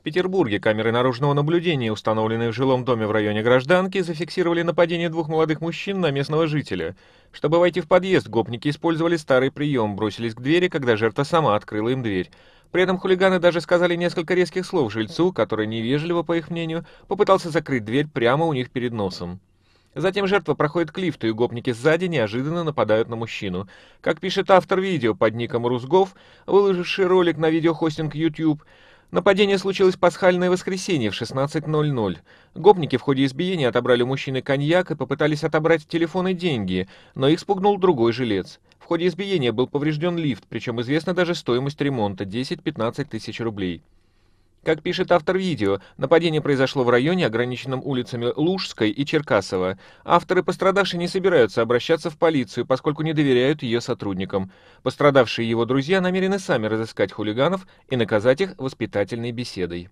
В Петербурге камеры наружного наблюдения, установленные в жилом доме в районе Гражданки, зафиксировали нападение двух молодых мужчин на местного жителя. Чтобы войти в подъезд, гопники использовали старый прием, бросились к двери, когда жертва сама открыла им дверь. При этом хулиганы даже сказали несколько резких слов жильцу, который невежливо, по их мнению, попытался закрыть дверь прямо у них перед носом. Затем жертва проходит к лифту, и гопники сзади неожиданно нападают на мужчину. Как пишет автор видео под ником Русгов, выложивший ролик на видеохостинг YouTube, Нападение случилось в пасхальное воскресенье в 16.00. Гопники в ходе избиения отобрали у мужчины коньяк и попытались отобрать телефон и деньги, но их спугнул другой жилец. В ходе избиения был поврежден лифт, причем известна даже стоимость ремонта – 10-15 тысяч рублей. Как пишет автор видео, нападение произошло в районе, ограниченном улицами Лужской и Черкасова. Авторы пострадавшие не собираются обращаться в полицию, поскольку не доверяют ее сотрудникам. Пострадавшие его друзья намерены сами разыскать хулиганов и наказать их воспитательной беседой.